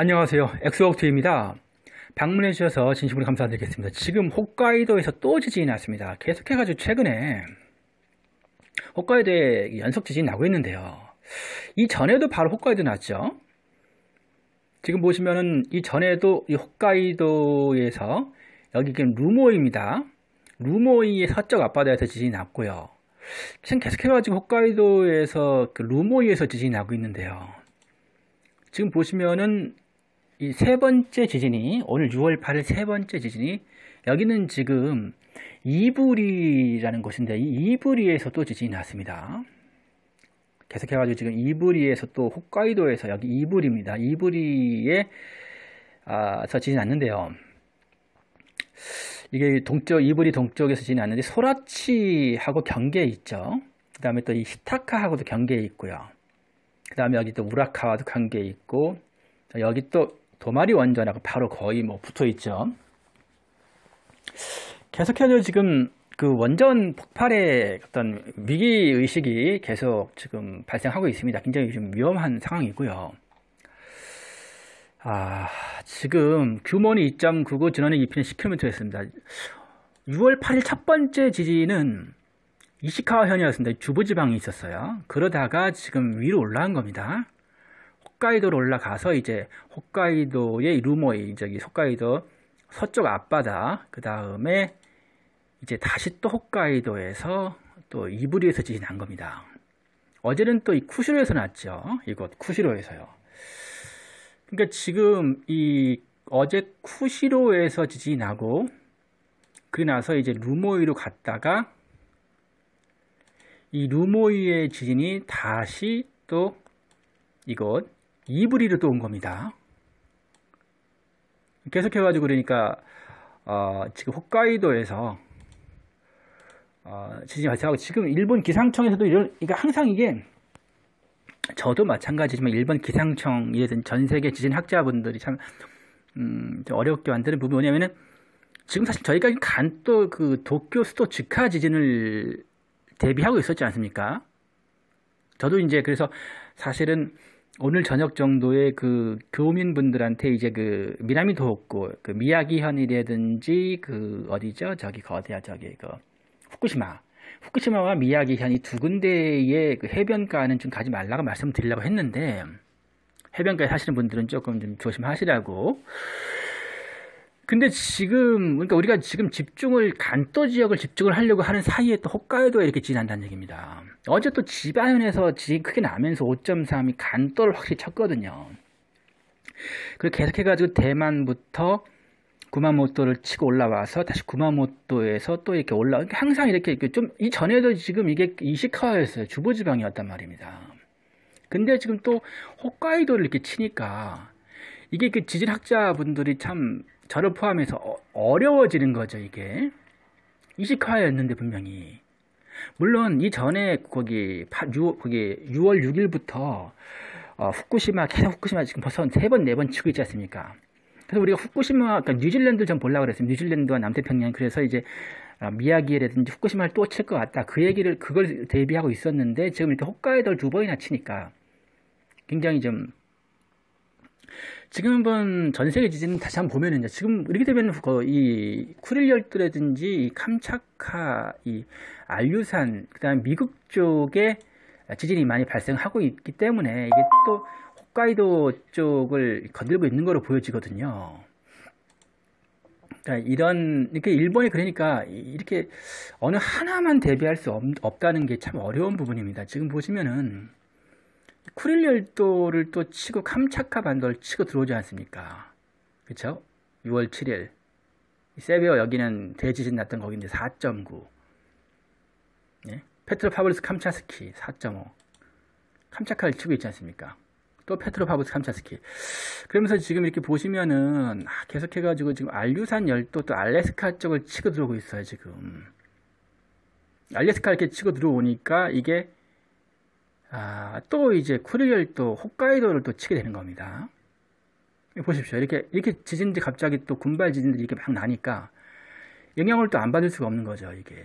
안녕하세요. 엑스웍트입니다. 방문해 주셔서 진심으로 감사드리겠습니다. 지금 홋카이도에서 또 지진이 났습니다. 계속해가지고 최근에 홋카이도에 연속 지진이 나고 있는데요. 이전에도 바로 홋카이도 났죠. 지금 보시면은 이전에도 이 홋카이도에서 여기 지루모입니다 루모이의 서쪽 앞바다에서 지진이 났고요. 지금 계속해가지고 홋카이도에서 그 루모이에서 지진이 나고 있는데요. 지금 보시면은 이세 번째 지진이 오늘 6월 8일 세 번째 지진이 여기는 지금 이불이라는 곳인데 이이불이에서또 지진이 났습니다. 계속해가지고 지금 이불이에서또 홋카이도에서 여기 이불입니다이불이에서 아, 지진 났는데요. 이게 동쪽 이불이 동쪽에서 지진 났는데 소라치하고 경계에 있죠. 그 다음에 또이 히타카하고도 경계에 있고요. 그 다음에 여기 또 우라카와도 경계에 있고 여기 또 도마리 원전하고 바로 거의 뭐 붙어 있죠. 계속해서 지금 그 원전 폭발의 어떤 위기 의식이 계속 지금 발생하고 있습니다. 굉장히 좀 위험한 상황이고요. 아, 지금 규모는 2.99, 진원의2이 10km였습니다. 6월 8일 첫 번째 지진은 이시카와현이었습니다. 주부지방이 있었어요. 그러다가 지금 위로 올라간 겁니다. 홋카이도로 올라가서 이제 홋카이도의 루머이 저기 홋카이도 서쪽 앞바다 그 다음에 이제 다시 또 홋카이도에서 또 이브리에서 지진 난 겁니다. 어제는 또 이 쿠시로에서 났죠. 이곳 쿠시로에서요. 그러니까 지금 이 어제 쿠시로에서 지진이 나고 그 나서 이제 루모이로 갔다가 이 루모이의 지진이 다시 또 이곳 이브리로 또 온 겁니다. 계속해가지고 그러니까 어, 지금 홋카이도에서 어, 지진이 발생하고 지금 일본 기상청에서도 이런 그러니까 항상 이게 저도 마찬가지지만 일본 기상청이든 전 세계 지진 학자분들이 참 음, 어렵게 만드는 부분이 뭐냐면은 지금 사실 저희가 간또그 도쿄 수도 즉하 지진을 대비하고 있었지 않습니까? 저도 이제 그래서 사실은 오늘 저녁 정도에 그 교민분들한테 이제 그 미나미 도 없고 그 미야기 현이라든지 그 어디죠? 저기 거대야 그 저기 그 후쿠시마. 후쿠시마와 미야기 현이 두 군데의 그 해변가는 좀 가지 말라고 말씀드리려고 했는데 해변가에 사시는 분들은 조금 좀 조심하시라고 근데 지금 그러니까 우리가 지금 집중을 간도 지역을 집중을 하려고 하는 사이에 또 홋카이도에 이렇게 지난다는 얘기입니다. 어제 또 지바현에서 지진 크게 나면서 5.3이 간도를 확실히 쳤거든요. 그리고 계속해가지고 대만부터 구마모토를 치고 올라와서 다시 구마모토에서 또 이렇게 올라 그러니까 항상 이렇게 좀 이전에도 지금 이게 이시카와였어요 주보지방이었단 말입니다. 근데 지금 또 홋카이도를 이렇게 치니까 이게 그 지진학자분들이 참 저를 포함해서 어, 어려워지는 거죠, 이게. 이식화였는데, 분명히. 물론, 이 전에, 거기, 6, 거기, 6월 6일부터, 어, 후쿠시마, 계속 후쿠시마 지금 벌써 세 번, 네 번 치고 있지 않습니까? 그래서 우리가 후쿠시마, 그러니까 뉴질랜드를 좀 보려고 그랬어요. 뉴질랜드와 남태평양. 그래서 이제, 어, 미야기라든지 후쿠시마를 또 칠 것 같다. 그 얘기를, 그걸 대비하고 있었는데, 지금 이렇게 홋카이도를 두 번이나 치니까, 굉장히 좀, 지금 한번 전 세계 지진 다시 한번 보면은 요 지금 이렇게 되면 거이 쿠릴 열도라든지 이 캄차카, 이 알류산, 그다음 미국 쪽에 지진이 많이 발생하고 있기 때문에 이게 또 홋카이도 쪽을 건들고 있는 거로 보여지거든요. 그러니까 이런 이렇게 일본이 그러니까 이렇게 어느 하나만 대비할 수 없, 다는 게 참 어려운 부분입니다. 지금 보시면은 쿠릴열도를 또 치고 캄차카 반도를 치고 들어오지 않습니까? 그쵸? 6월 7일. 세비어 여기는 대지진 났던 거기인데 4.9. 예? 페트로파블리스 캄차스키 4.5. 캄차카를 치고 있지 않습니까? 또 페트로파브스 캄차스키. 그러면서 지금 이렇게 보시면은 아, 계속해가지고 지금 알류산 열도 또 알래스카 쪽을 치고 들어오고 있어요 지금. 알래스카 이렇게 치고 들어오니까 이게 아, 또 이제 쿠리열또 홋카이도를 또 치게 되는 겁니다. 보십시오. 이렇게 이렇게 지진들이 갑자기 또 군발 지진들이 이렇게 막 나니까 영향을 또 안 받을 수가 없는 거죠, 이게.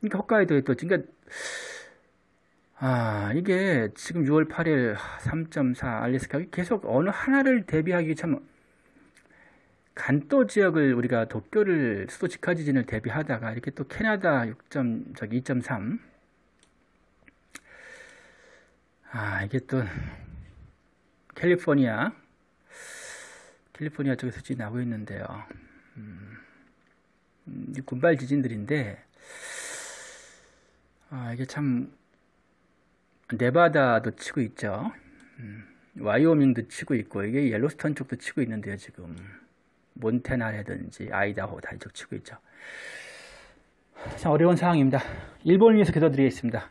그러니까 홋카이도에 또 그러니까 아, 이게 지금 6월 8일 3.4 알래스카 계속 어느 하나를 대비하기 참 간도 지역을 우리가 도쿄를 수도 직하 지진을 대비하다가 이렇게 또 캐나다 6. 저기 2.3 아, 이게 또 캘리포니아 캘리포니아 쪽에서 지금 나고 있는데요. 음, 음 군발 지진들인데 아, 이게 참 네바다도 치고 있죠. 음, 와이오밍도 치고 있고 이게 옐로스턴 쪽도 치고 있는데요. 지금 몬테나라든지 아이다호 다 이쪽 치고 있죠. 참 어려운 상황입니다. 일본에서 위 교도드리겠습니다.